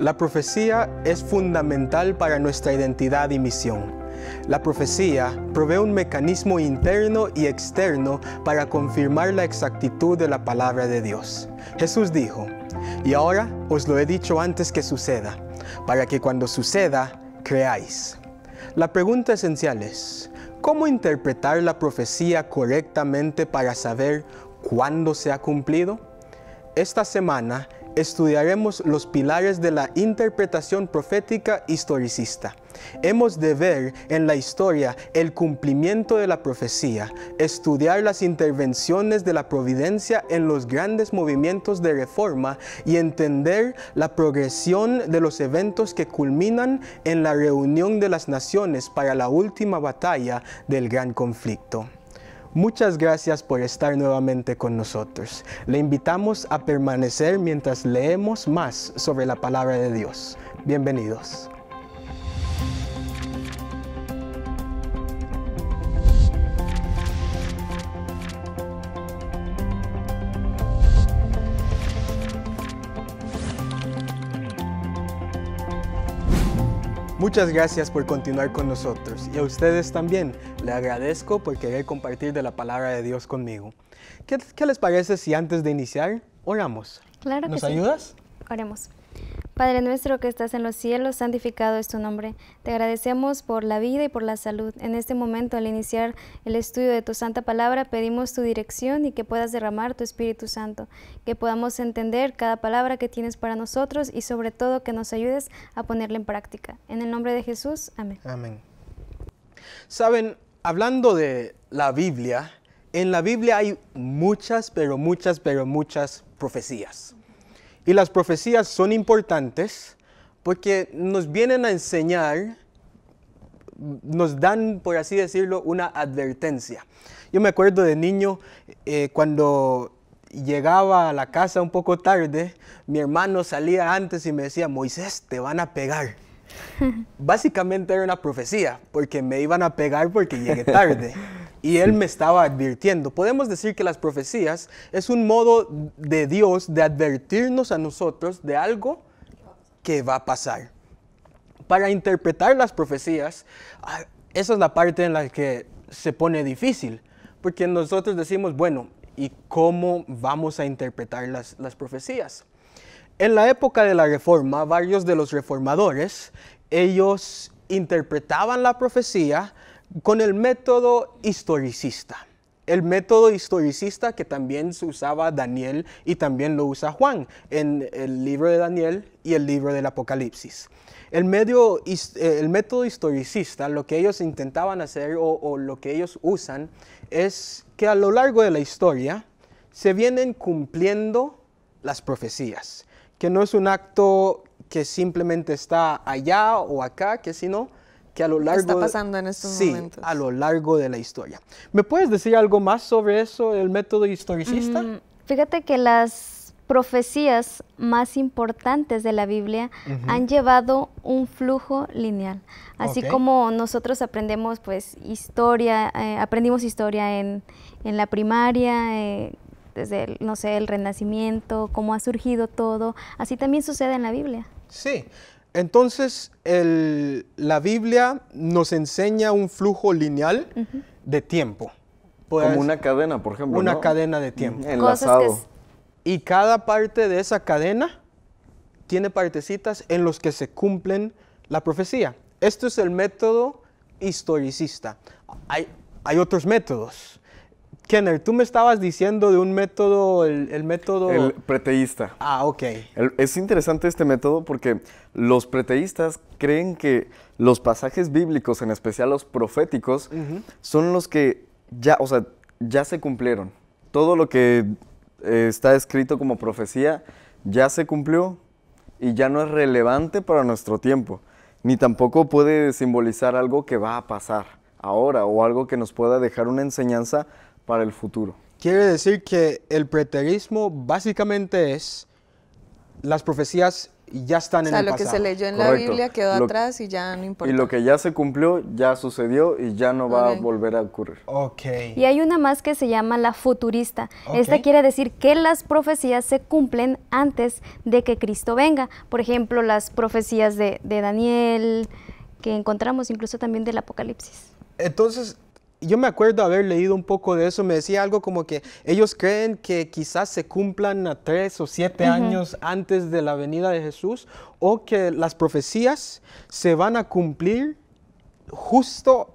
La profecía es fundamental para nuestra identidad y misión. La profecía provee un mecanismo interno y externo para confirmar la exactitud de la palabra de Dios. Jesús dijo, y ahora os lo he dicho antes que suceda, para que cuando suceda, creáis. La pregunta esencial es, ¿cómo interpretar la profecía correctamente para saber cuándo se ha cumplido? Esta semana estudiaremos los pilares de la interpretación profética historicista. Hemos de ver en la historia el cumplimiento de la profecía, estudiar las intervenciones de la providencia en los grandes movimientos de reforma y entender la progresión de los eventos que culminan en la reunión de las naciones para la última batalla del gran conflicto. Muchas gracias por estar nuevamente con nosotros. Le invitamos a permanecer mientras leemos más sobre la palabra de Dios. Bienvenidos. Muchas gracias por continuar con nosotros y a ustedes también. Le agradezco por querer compartir de la palabra de Dios conmigo. ¿Qué, les parece si antes de iniciar oramos? Claro que ¿Nos ayudas? Oremos. Padre nuestro que estás en los cielos, santificado es tu nombre. Te agradecemos por la vida y por la salud. En este momento, al iniciar el estudio de tu santa palabra, pedimos tu dirección y que puedas derramar tu Espíritu Santo, que podamos entender cada palabra que tienes para nosotros y sobre todo que nos ayudes a ponerla en práctica. En el nombre de Jesús, amén. Amén. Saben, hablando de la Biblia, en la Biblia hay muchas, pero muchas, pero muchas profecías. Y las profecías son importantes porque nos vienen a enseñar, nos dan, por así decirlo, una advertencia. Yo me acuerdo de niño eh, cuando llegaba a la casa un poco tarde, mi hermano salía antes y me decía, Moisés, te van a pegar. Básicamente era una profecía, porque me iban a pegar porque llegué tarde. Y él me estaba advirtiendo. Podemos decir que las profecías es un modo de Dios de advertirnos a nosotros de algo que va a pasar. Para interpretar las profecías, ah, esa es la parte en la que se pone difícil, porque nosotros decimos, bueno, ¿y cómo vamos a interpretar las, las profecías? En la época de la Reforma, varios de los reformadores, ellos interpretaban la profecía con el método historicista. El método historicista que también se usaba Daniel y también lo usa Juan en el libro de Daniel y el libro del Apocalipsis. El, medio, eh, el método historicista, lo que ellos intentaban hacer o, lo que ellos usan, es que a lo largo de la historia se vienen cumpliendo las profecías, que no es un acto que simplemente está allá o acá, que sino lo largo... pasando en estos sí, a lo largo de la historia. ¿Me puedes decir algo más sobre eso, el método historicista? Mm, fíjate que las profecías más importantes de la Biblia han llevado un flujo lineal. Así como nosotros aprendemos pues historia, eh, aprendimos historia en, la primaria, eh, desde, no sé, el renacimiento, cómo ha surgido todo, así también sucede en la Biblia. Sí, entonces, la Biblia nos enseña un flujo lineal de tiempo. Pues, Como una cadena, por ejemplo. Una cadena de tiempo. Enlazado. Y cada parte de esa cadena tiene partecitas en los que se cumplen la profecía. Esto es el método historicista. hay otros métodos, Kenner, tú me estabas diciendo de un método, el, método... El preteísta. Ah, ok. es interesante este método porque los preteístas creen que los pasajes bíblicos, en especial los proféticos, son los que ya, o sea, ya se cumplieron. Todo lo que eh, está escrito como profecía ya se cumplió y ya no es relevante para nuestro tiempo, ni tampoco puede simbolizar algo que va a pasar ahora o algo que nos pueda dejar una enseñanza para el futuro. Quiere decir que el preterismo básicamente es las profecías ya están en el pasado. lo que se leyó en la Biblia quedó atrás y ya no importa. Y lo que ya se cumplió, ya sucedió y ya no va a volver a ocurrir. Ok. Y hay una más que se llama la futurista. Esta quiere decir que las profecías se cumplen antes de que Cristo venga. Por ejemplo, las profecías de, de Daniel, que encontramos incluso también del Apocalipsis. Entonces, yo me acuerdo haber leído un poco de eso, me decía algo como que ellos creen que quizás se cumplan a tres o siete años antes de la venida de Jesús o que las profecías se van a cumplir justo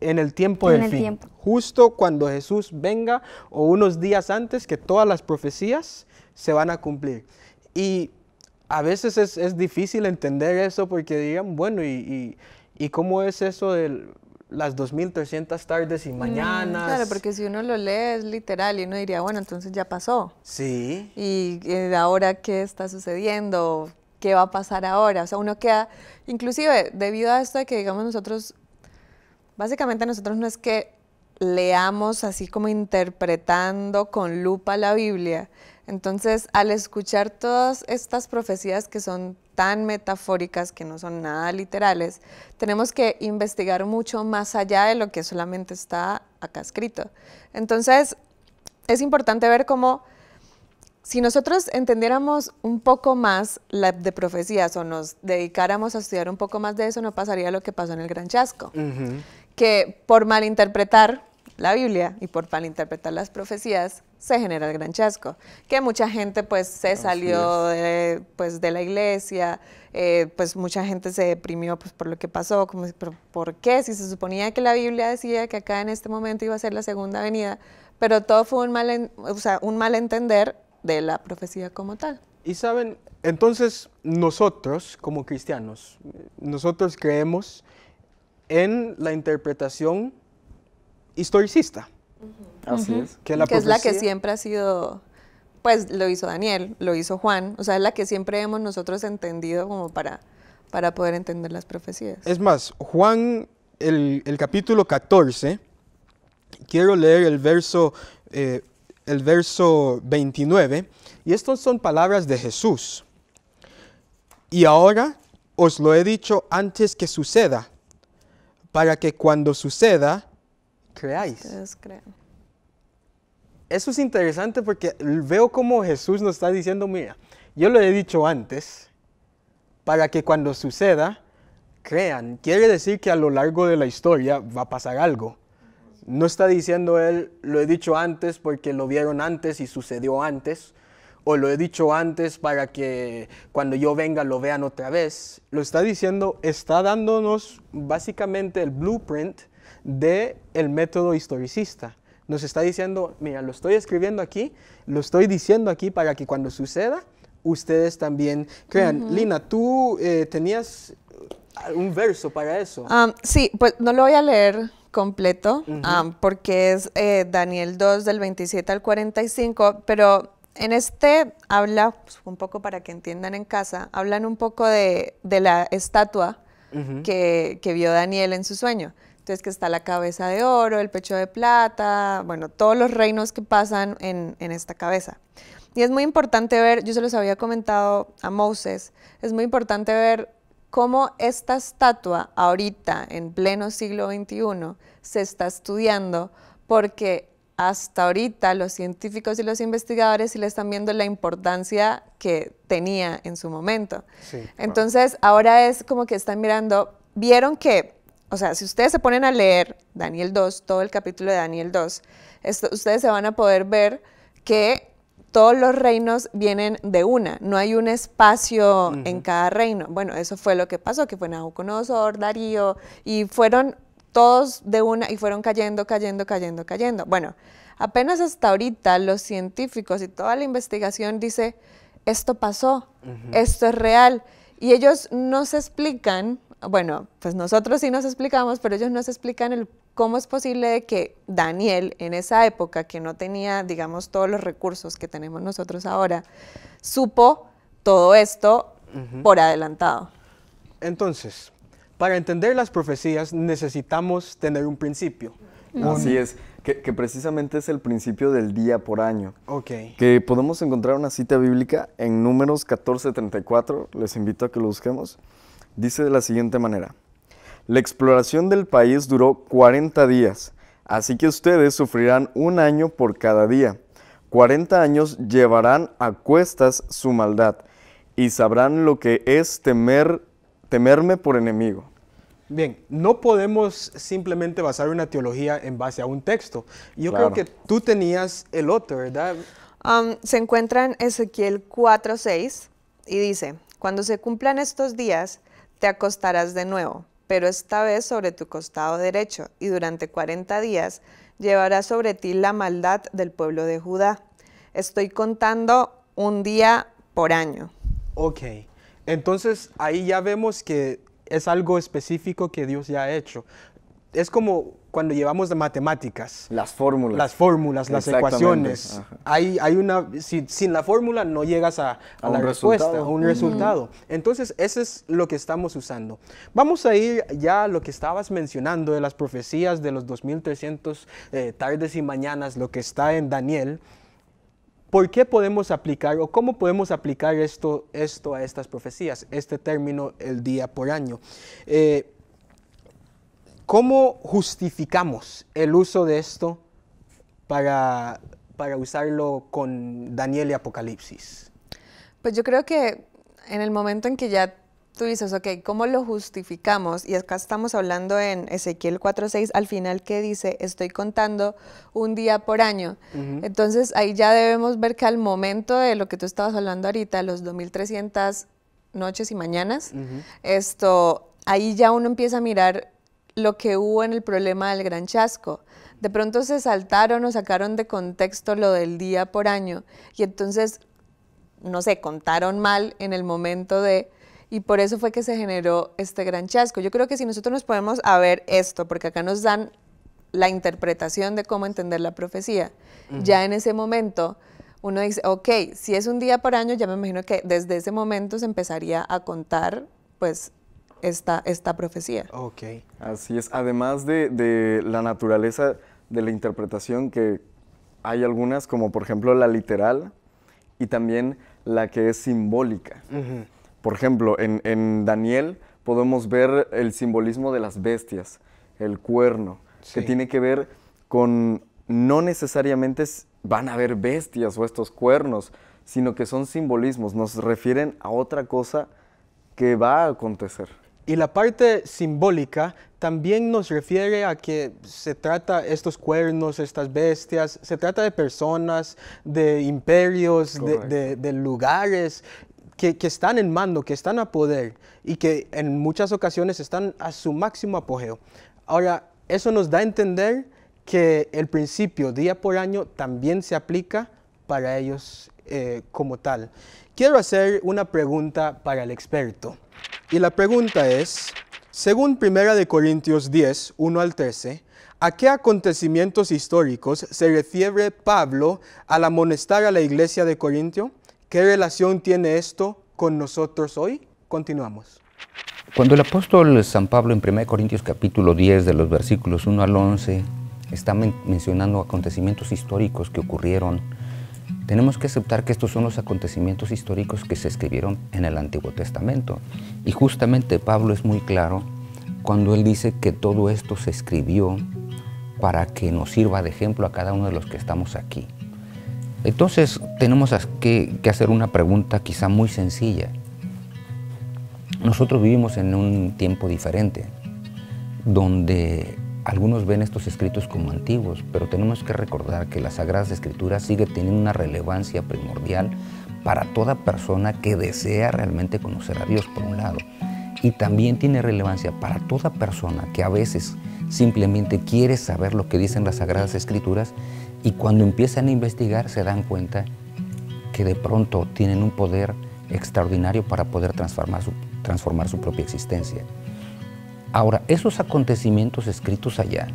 en el tiempo del tiempo. justo cuando Jesús venga o unos días antes que todas las profecías se van a cumplir. Y a veces es, difícil entender eso porque digan, bueno, y cómo es eso del las 2.300 tardes y mm, mañanas. Claro, porque si uno lo lee es literal y uno diría, bueno, entonces ya pasó. Sí. ¿Y eh, ahora qué está sucediendo? ¿Qué va a pasar ahora? O sea, uno queda, inclusive debido a esto de que, digamos, nosotros, básicamente nosotros no es que leamos así como interpretando con lupa la Biblia, entonces, al escuchar todas estas profecías que son tan metafóricas, que no son nada literales, tenemos que investigar mucho más allá de lo que solamente está acá escrito. Entonces, es importante ver cómo si nosotros entendiéramos un poco más de profecías o nos dedicáramos a estudiar un poco más de eso, no pasaría lo que pasó en el Gran Chasco, que por malinterpretar la Biblia y por interpretar las profecías se genera el gran chasco, que mucha gente pues se salió de, pues, de la iglesia, eh, pues mucha gente se deprimió pues, por lo que pasó, como, ¿por qué? Si se suponía que la Biblia decía que acá en este momento iba a ser la segunda venida, pero todo fue un mal, un mal entender de la profecía como tal. Y saben, entonces nosotros como cristianos, nosotros creemos en la interpretación historicista. Así es. Que, es la que siempre ha sido, pues lo hizo Daniel, lo hizo Juan, o sea, es la que siempre hemos nosotros entendido como para, para poder entender las profecías. Es más, Juan, el, capítulo 14, quiero leer el verso, eh, el verso 29, y estas son palabras de Jesús. Y ahora os lo he dicho antes que suceda, para que cuando suceda creáis. Eso es interesante porque veo cómo Jesús nos está diciendo, mira, yo lo he dicho antes, para que cuando suceda, crean. Quiere decir que a lo largo de la historia va a pasar algo. No está diciendo él, lo he dicho antes porque lo vieron antes y sucedió antes, o lo he dicho antes para que cuando yo venga lo vean otra vez. Lo está diciendo, está dándonos básicamente el blueprint de el método historicista. Nos está diciendo, mira, lo estoy escribiendo aquí, lo estoy diciendo aquí para que cuando suceda, ustedes también crean. Lina, tú eh, tenías un verso para eso. sí, pues no lo voy a leer completo, porque es eh, Daniel 2 del 27 al 45, pero en este habla, pues, un poco para que entiendan en casa, hablan un poco de, la estatua que, que, vio Daniel en su sueño. Entonces que está la cabeza de oro, el pecho de plata, bueno, todos los reinos que pasan en, esta cabeza. Y es muy importante ver, yo se los había comentado a Moses, es muy importante ver cómo esta estatua ahorita, en pleno siglo XXI, se está estudiando porque hasta ahorita los científicos y los investigadores sí le están viendo la importancia que tenía en su momento. Entonces, ahora es como que están mirando, vieron que o sea, si ustedes se ponen a leer Daniel 2, todo el capítulo de Daniel 2, ustedes se van a poder ver que todos los reinos vienen de una, no hay un espacio en cada reino. Bueno, eso fue lo que pasó, que fue Nabucodonosor, Darío, y fueron todos de una y fueron cayendo, cayendo, cayendo, cayendo. Bueno, apenas hasta ahorita los científicos y toda la investigación dice, esto pasó, esto es real. Y ellos no se explican, bueno, pues nosotros sí nos explicamos, pero ellos nos explican cómo es posible que Daniel, en esa época que no tenía, digamos, todos los recursos que tenemos nosotros ahora, supo todo esto por adelantado. Entonces, para entender las profecías necesitamos tener un principio. Así es, que, precisamente es el principio del día por año. Ok. Que podemos encontrar una cita bíblica en Números 14:34, les invito a que lo busquemos dice de la siguiente manera, la exploración del país duró 40 días, así que ustedes sufrirán un año por cada día. 40 años llevarán a cuestas su maldad y sabrán lo que es temer, temerme por enemigo. Bien, no podemos simplemente basar una teología en base a un texto. Yo creo que tú tenías el otro, ¿verdad? Um, se encuentra en Ezequiel 4.6 y dice, cuando se cumplan estos días, te acostarás de nuevo, pero esta vez sobre tu costado derecho, y durante cuarenta días llevarás sobre ti la maldad del pueblo de Judá. Estoy contando un día por año. Ok, entonces ahí ya vemos que es algo específico que Dios ya ha hecho es como cuando llevamos de matemáticas. Las fórmulas. Las fórmulas, las ecuaciones. Hay, una, sin la fórmula no llegas a, a, la respuesta, a un resultado. Entonces, eso es lo que estamos usando. Vamos a ir ya a lo que estabas mencionando de las profecías de los 2300 eh, tardes y mañanas, lo que está en Daniel. ¿Por qué podemos aplicar o cómo podemos aplicar esto, esto a estas profecías? Este término, el día por año. Eh, ¿Cómo justificamos el uso de esto para, para usarlo con Daniel y Apocalipsis? Pues yo creo que en el momento en que ya tú dices, ok, ¿cómo lo justificamos? Y acá estamos hablando en Ezequiel 4.6, al final que dice, estoy contando un día por año. Entonces ahí ya debemos ver que al momento de lo que tú estabas hablando ahorita, los 2.300 noches y mañanas, esto, ahí ya uno empieza a mirar lo que hubo en el problema del gran chasco. De pronto se saltaron o sacaron de contexto lo del día por año y entonces, no sé, contaron mal en el momento de... Y por eso fue que se generó este gran chasco. Yo creo que si nosotros nos podemos a ver esto, porque acá nos dan la interpretación de cómo entender la profecía, ya en ese momento uno dice, ok, si es un día por año, ya me imagino que desde ese momento se empezaría a contar pues esta, esta profecía. Ok. Así es. Además de, de la naturaleza de la interpretación, que hay algunas, como por ejemplo la literal y también la que es simbólica. Por ejemplo, en, en, Daniel podemos ver el simbolismo de las bestias, el cuerno, que tiene que ver con no necesariamente van a haber bestias o estos cuernos, sino que son simbolismos, nos refieren a otra cosa que va a acontecer. Y la parte simbólica también nos refiere a que se trata estos cuernos, estas bestias, se trata de personas, de imperios, de, lugares que, están en mando, que están a poder y que en muchas ocasiones están a su máximo apogeo. Ahora, eso nos da a entender que el principio día por año también se aplica para ellos eh, como tal. Quiero hacer una pregunta para el experto. Y la pregunta es, según 1 Corintios 10, 1 al 13, ¿a qué acontecimientos históricos se refiere Pablo al amonestar a la iglesia de Corintio? ¿Qué relación tiene esto con nosotros hoy? Continuamos. Cuando el apóstol San Pablo en 1 Corintios capítulo 10 de los versículos 1 al 11 está mencionando acontecimientos históricos que ocurrieron tenemos que aceptar que estos son los acontecimientos históricos que se escribieron en el Antiguo Testamento. Y justamente Pablo es muy claro cuando él dice que todo esto se escribió para que nos sirva de ejemplo a cada uno de los que estamos aquí. Entonces tenemos que, hacer una pregunta quizá muy sencilla. Nosotros vivimos en un tiempo diferente, donde algunos ven estos escritos como antiguos, pero tenemos que recordar que las Sagradas Escrituras sigue teniendo una relevancia primordial para toda persona que desea realmente conocer a Dios, por un lado. Y también tiene relevancia para toda persona que a veces simplemente quiere saber lo que dicen las Sagradas Escrituras y cuando empiezan a investigar se dan cuenta que de pronto tienen un poder extraordinario para poder transformar su, transformar su propia existencia. Ahora, esos acontecimientos escritos allá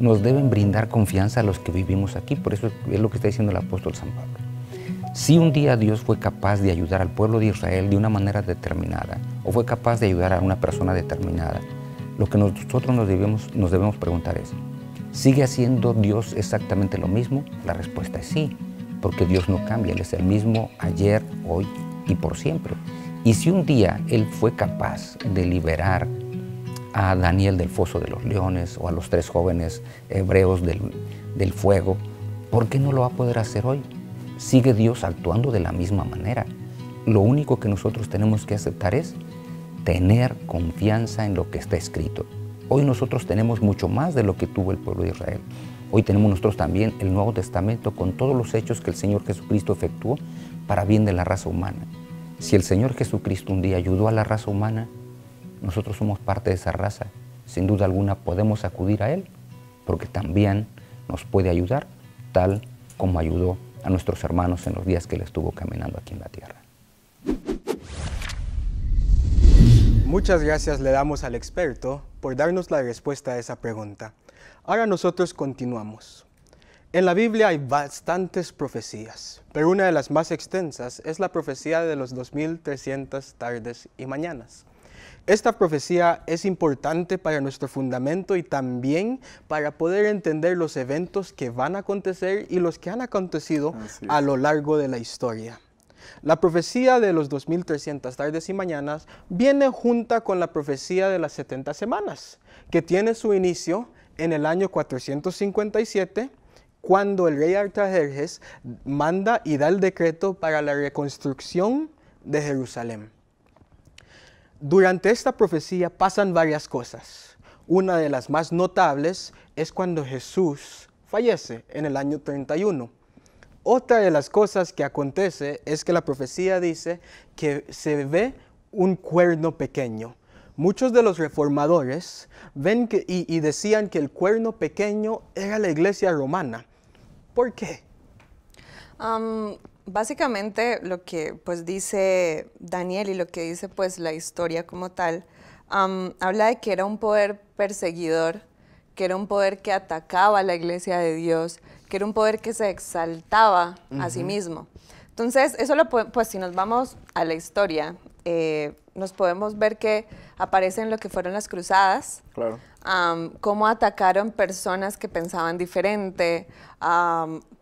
nos deben brindar confianza a los que vivimos aquí, por eso es lo que está diciendo el apóstol San Pablo. Si un día Dios fue capaz de ayudar al pueblo de Israel de una manera determinada, o fue capaz de ayudar a una persona determinada, lo que nosotros nos debemos, nos debemos preguntar es, ¿sigue haciendo Dios exactamente lo mismo? La respuesta es sí, porque Dios no cambia, Él es el mismo ayer, hoy y por siempre. Y si un día Él fue capaz de liberar a Daniel del Foso de los Leones o a los tres jóvenes hebreos del, fuego, ¿por qué no lo va a poder hacer hoy? Sigue Dios actuando de la misma manera. Lo único que nosotros tenemos que aceptar es tener confianza en lo que está escrito. Hoy nosotros tenemos mucho más de lo que tuvo el pueblo de Israel. Hoy tenemos nosotros también el Nuevo Testamento con todos los hechos que el Señor Jesucristo efectuó para bien de la raza humana. Si el Señor Jesucristo un día ayudó a la raza humana, nosotros somos parte de esa raza. Sin duda alguna podemos acudir a Él porque también nos puede ayudar, tal como ayudó a nuestros hermanos en los días que Él estuvo caminando aquí en la tierra. Muchas gracias le damos al experto por darnos la respuesta a esa pregunta. Ahora nosotros continuamos. En la Biblia hay bastantes profecías, pero una de las más extensas es la profecía de los 2300 tardes y mañanas. Esta profecía es importante para nuestro fundamento y también para poder entender los eventos que van a acontecer y los que han acontecido a lo largo de la historia. La profecía de los 2300 tardes y mañanas viene junta con la profecía de las 70 semanas, que tiene su inicio en el año 457, cuando el rey Artajerjes manda y da el decreto para la reconstrucción de Jerusalén. Durante esta profecía pasan varias cosas. Una de las más notables es cuando Jesús fallece en el año 31. Otra de las cosas que acontece es que la profecía dice que se ve un cuerno pequeño. Muchos de los reformadores ven que, y, decían que el cuerno pequeño era la iglesia romana. ¿Por qué? Um, básicamente lo que pues dice Daniel y lo que dice pues la historia como tal, habla de que era un poder perseguidor, que era un poder que atacaba a la iglesia de Dios, que era un poder que se exaltaba a sí mismo. Entonces, eso lo pues si nos vamos a la historia, eh, nos podemos ver que aparecen lo que fueron las cruzadas, claro. cómo atacaron personas que pensaban diferente,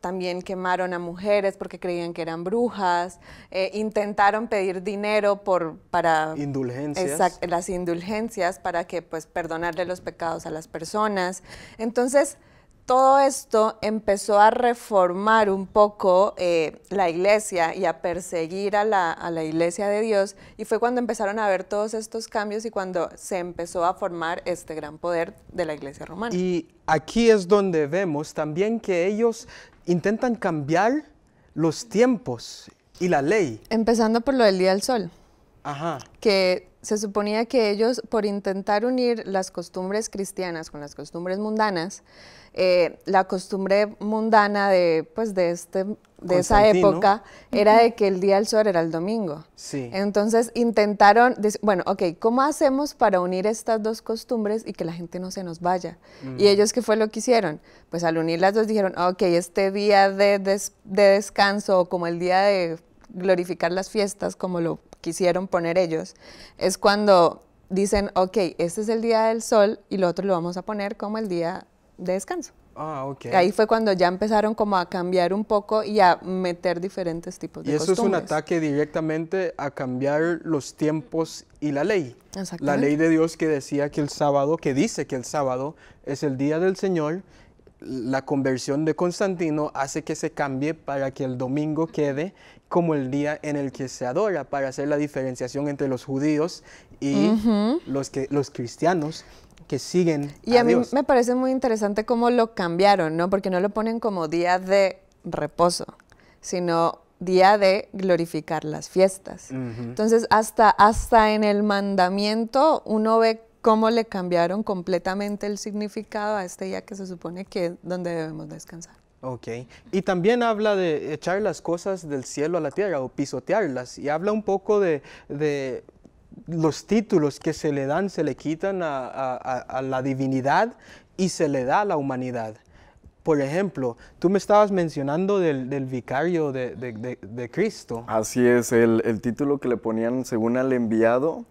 también quemaron a mujeres porque creían que eran brujas, eh, intentaron pedir dinero por, para... Indulgencias. las indulgencias para que pues perdonarle los pecados a las personas. Entonces, todo esto empezó a reformar un poco eh, la iglesia y a perseguir a la, a la, iglesia de Dios. Y fue cuando empezaron a ver todos estos cambios y cuando se empezó a formar este gran poder de la iglesia romana. Y aquí es donde vemos también que ellos intentan cambiar los tiempos y la ley. Empezando por lo del día del sol que se suponía que ellos, por intentar unir las costumbres cristianas con las costumbres mundanas, eh, la costumbre mundana de, pues, de, este, de esa época era de que el día del sol era el domingo. Sí. Entonces intentaron, bueno, ok, ¿cómo hacemos para unir estas dos costumbres y que la gente no se nos vaya? ¿Y mm. ellos qué fue lo que hicieron? Pues al unir las dos dijeron, ok, este día de descanso, como el día de glorificar las fiestas como lo quisieron poner ellos, es cuando dicen, ok, este es el día del sol y lo otro lo vamos a poner como el día de descanso. Ah, ok Ahí fue cuando ya empezaron como a cambiar un poco y a meter diferentes tipos de costumbres. Y eso es un ataque directamente a cambiar los tiempos y la ley. La ley de Dios que decía que el sábado, que dice que el sábado es el día del Señor la conversión de Constantino hace que se cambie para que el domingo quede como el día en el que se adora, para hacer la diferenciación entre los judíos y los, que, los cristianos que siguen. Y a, mí me parece muy interesante cómo lo cambiaron, ¿no? Porque no lo ponen como día de reposo, sino día de glorificar las fiestas. Entonces, hasta, hasta en el mandamiento uno ve cómo le cambiaron completamente el significado a este día que se supone que es donde debemos descansar. Ok, y también habla de echar las cosas del cielo a la tierra o pisotearlas, y habla un poco de, de los títulos que se le dan, se le quitan a, a, la divinidad y se le da a la humanidad por ejemplo, tú me estabas mencionando del, del vicario de, de, Cristo. Así es, el, el, título que le ponían según al enviado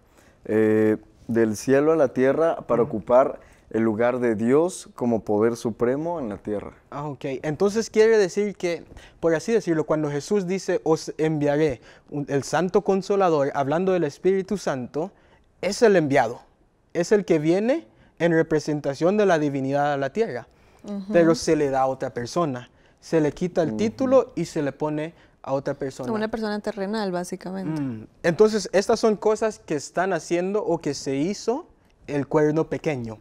eh, del cielo a la tierra para ocupar el lugar de Dios como poder supremo en la tierra. Ah, ok. Entonces quiere decir que, por así decirlo, cuando Jesús dice, os enviaré el Santo Consolador, hablando del Espíritu Santo, es el enviado, es el que viene en representación de la divinidad a la tierra, pero se le da a otra persona, se le quita el título y se le pone a otra persona. Una persona terrenal, básicamente. Mm. Entonces, estas son cosas que están haciendo o que se hizo el cuerno pequeño.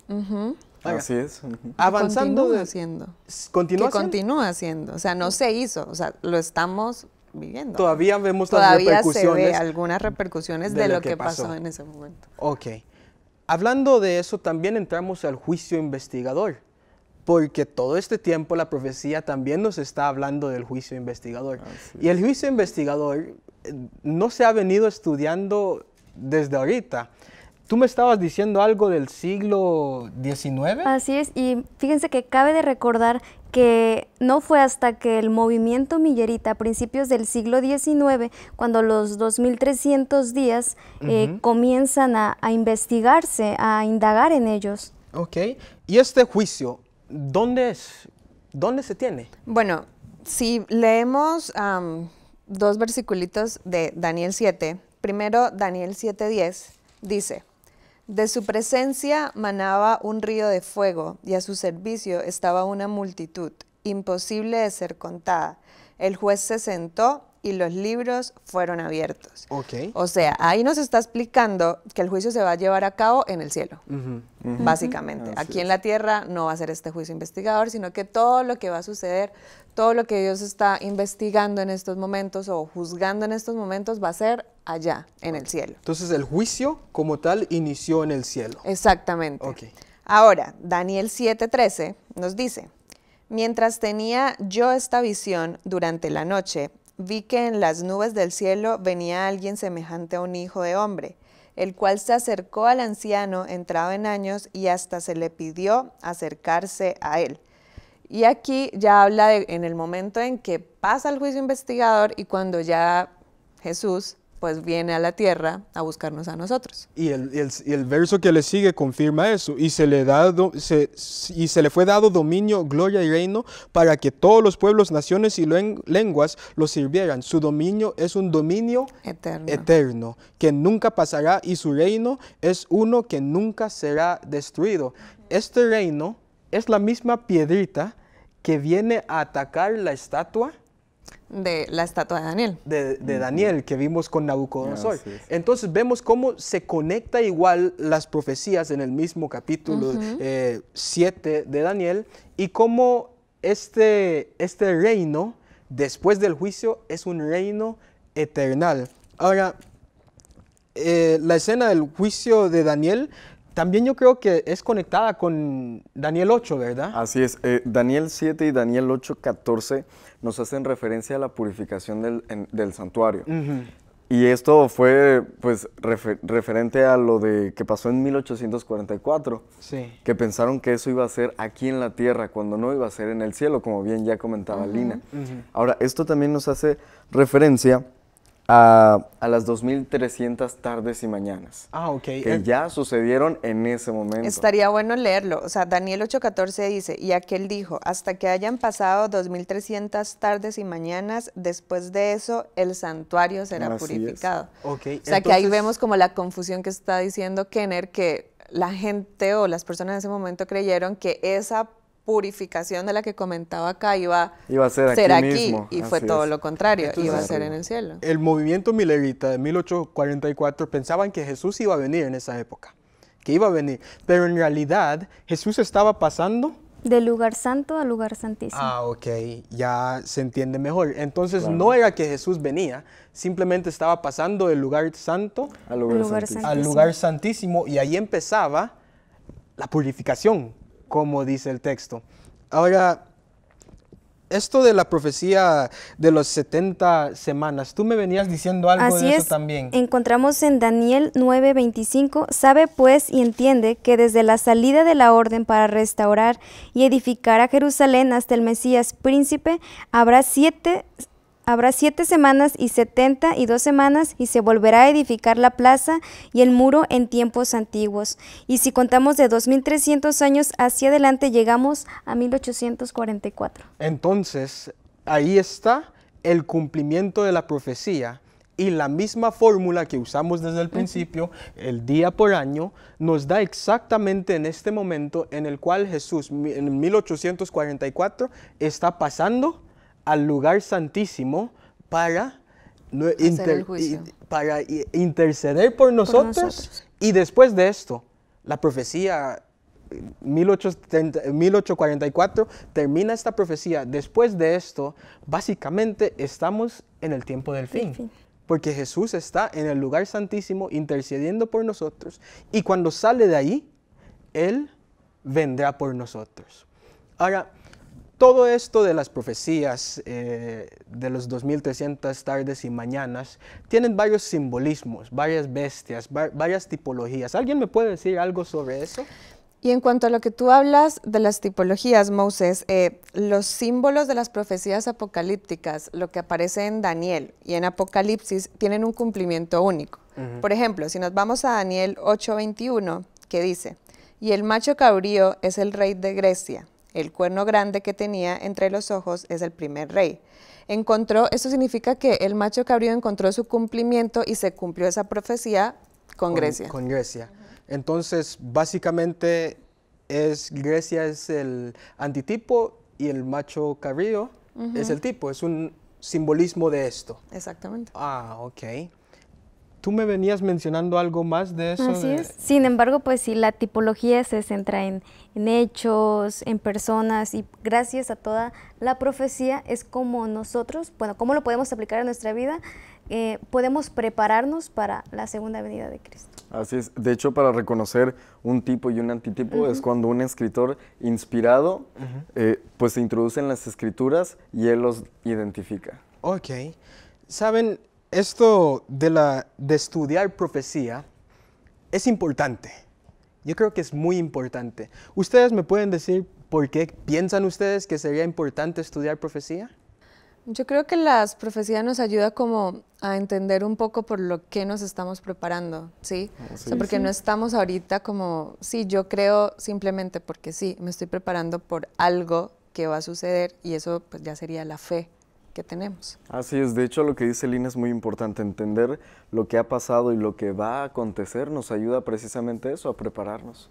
Así es. Avanzando. Continúa haciendo. Continúa que continúa haciendo. O sea, no se hizo. O sea, lo estamos viviendo. Todavía vemos las repercusiones. Se ve algunas repercusiones de, lo, que, pasó. pasó. en ese momento. Ok. Hablando de eso, también entramos al juicio investigador porque todo este tiempo la profecía también nos está hablando del juicio investigador. Y el juicio investigador eh, no se ha venido estudiando desde ahorita. Tú me estabas diciendo algo del siglo XIX. Así es, y fíjense que cabe de recordar que no fue hasta que el movimiento millerita a principios del siglo XIX, cuando los 2.300 días eh, comienzan a, a investigarse, a indagar en ellos. Ok, y este juicio, ¿dónde, ¿dónde se tiene? Bueno, si leemos dos versiculitos de Daniel 7, primero Daniel 7:10 dice, de su presencia manaba un río de fuego y a su servicio estaba una multitud, imposible de ser contada. El juez se sentó y los libros fueron abiertos. Okay. O sea, ahí nos está explicando que el juicio se va a llevar a cabo en el cielo, básicamente. Aquí en la tierra no va a ser este juicio investigador, sino que todo lo que va a suceder, todo lo que Dios está investigando en estos momentos o juzgando en estos momentos va a ser allá, en el cielo. Entonces el juicio como tal inició en el cielo. Exactamente. Okay. Ahora, Daniel 7:13 nos dice, mientras tenía yo esta visión durante la noche, vi que en las nubes del cielo venía alguien semejante a un hijo de hombre, el cual se acercó al anciano entrado en años y hasta se le pidió acercarse a él. Y aquí ya habla de en el momento en que pasa el juicio investigador y cuando ya Jesús pues viene a la tierra a buscarnos a nosotros. Y el, verso que le sigue confirma eso, y se, le dado, y se le fue dado dominio, gloria y reino para que todos los pueblos, naciones y lenguas lo sirvieran. Su dominio es un dominio eterno. eterno, que nunca pasará, y su reino es uno que nunca será destruido. Este reino es la misma piedrita que viene a atacar la estatua de la estatua de Daniel. De, Daniel, que vimos con Nabucodonosor. Entonces vemos cómo se conecta igual las profecías en el mismo capítulo 7 eh, de Daniel y cómo este, este reino, después del juicio, es un reino eternal. Ahora, eh, la escena del juicio de Daniel también yo creo que es conectada con Daniel 8, ¿verdad? Así es. Eh, Daniel 7 y Daniel 8, 14 nos hacen referencia a la purificación del, santuario. Y esto fue pues referente a lo de que pasó en 1844, sí. que pensaron que eso iba a ser aquí en la tierra, cuando no iba a ser en el cielo, como bien ya comentaba Lina. Ahora, esto también nos hace referencia a, las 2.300 tardes y mañanas. Ah, ok. Que ya sucedieron en ese momento. Estaría bueno leerlo. O sea, Daniel 8.14 dice, y aquel dijo, hasta que hayan pasado 2.300 tardes y mañanas, después de eso el santuario será purificado. ok o sea, que ahí vemos como la confusión que está diciendo Kenner, que la gente o las personas en ese momento creyeron que esa purificación de la que comentaba acá iba a ser, ser aquí, y fue todo lo contrario, iba a ser en el cielo. El movimiento milevita de 1844 pensaban que Jesús iba a venir en esa época, que iba a venir, pero en realidad Jesús estaba pasando del lugar santo al lugar santísimo. Ah, ok, ya se entiende mejor. Entonces no era que Jesús venía, simplemente estaba pasando del lugar santo al lugar, al lugar santísimo y ahí empezaba la purificación, como dice el texto. Ahora, esto de la profecía de los 70 semanas, tú me venías diciendo algo de eso es. también. Encontramos en Daniel 9:25, sabe pues y entiende que desde la salida de la orden para restaurar y edificar a Jerusalén hasta el Mesías príncipe, habrá siete Habrá siete semanas y setenta y dos semanas y se volverá a edificar la plaza y el muro en tiempos antiguos. Y si contamos de 2300 años hacia adelante llegamos a 1844. Entonces, ahí está el cumplimiento de la profecía y la misma fórmula que usamos desde el principio, el día por año, nos da exactamente en este momento en el cual Jesús en 1844 está pasando al lugar santísimo para, para interceder por nosotros, Y después de esto, la profecía 1844 termina esta profecía. Después de esto, básicamente estamos en el tiempo del fin, fin. Porque Jesús está en el lugar santísimo intercediendo por nosotros. Y cuando sale de ahí, Él vendrá por nosotros. Ahora, todo esto de las profecías eh, de los 2300 tardes y mañanas tienen varios simbolismos, varias bestias, varias tipologías. ¿Alguien me puede decir algo sobre eso? Y en cuanto a lo que tú hablas de las tipologías, Moses, eh, los símbolos de las profecías apocalípticas, lo que aparece en Daniel y en Apocalipsis, tienen un cumplimiento único. Por ejemplo, si nos vamos a Daniel 8:21, que dice, y el macho cabrío es el rey de Grecia el cuerno grande que tenía entre los ojos es el primer rey. Encontró, esto significa que el macho cabrío encontró su cumplimiento y se cumplió esa profecía con, Grecia. Con Grecia. Entonces, básicamente es Grecia es el antitipo y el macho cabrío es el tipo, es un simbolismo de esto. Exactamente. Ah, ok tú me venías mencionando algo más de eso. Así es. Sin embargo, pues si la tipología se centra en, hechos, en personas y gracias a toda la profecía es como nosotros, bueno, cómo lo podemos aplicar a nuestra vida, eh, podemos prepararnos para la segunda venida de Cristo. Así es. De hecho, para reconocer un tipo y un antitipo es cuando un escritor inspirado eh, pues se introduce en las escrituras y él los identifica. Ok. Saben, esto de, de estudiar profecía es importante. Yo creo que es muy importante. ¿Ustedes me pueden decir por qué piensan ustedes que sería importante estudiar profecía? Yo creo que las profecías nos ayuda como a entender un poco por lo que nos estamos preparando, ¿sí? Oh, porque no estamos ahorita como, sí, yo creo simplemente porque sí, me estoy preparando por algo que va a suceder y eso pues ya sería la fe tenemos. Así es, de hecho lo que dice Lina es muy importante, entender lo que ha pasado y lo que va a acontecer nos ayuda precisamente eso, a prepararnos.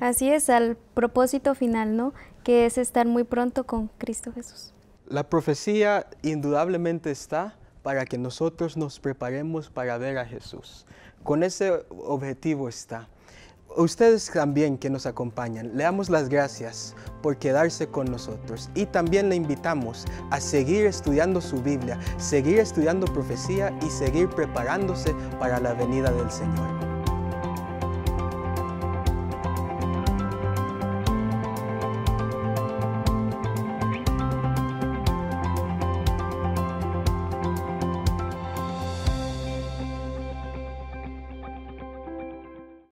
Así es, al propósito final, ¿no? Que es estar muy pronto con Cristo Jesús. La profecía indudablemente está para que nosotros nos preparemos para ver a Jesús. Con ese objetivo está ustedes también que nos acompañan, le damos las gracias por quedarse con nosotros y también le invitamos a seguir estudiando su Biblia, seguir estudiando profecía y seguir preparándose para la venida del Señor.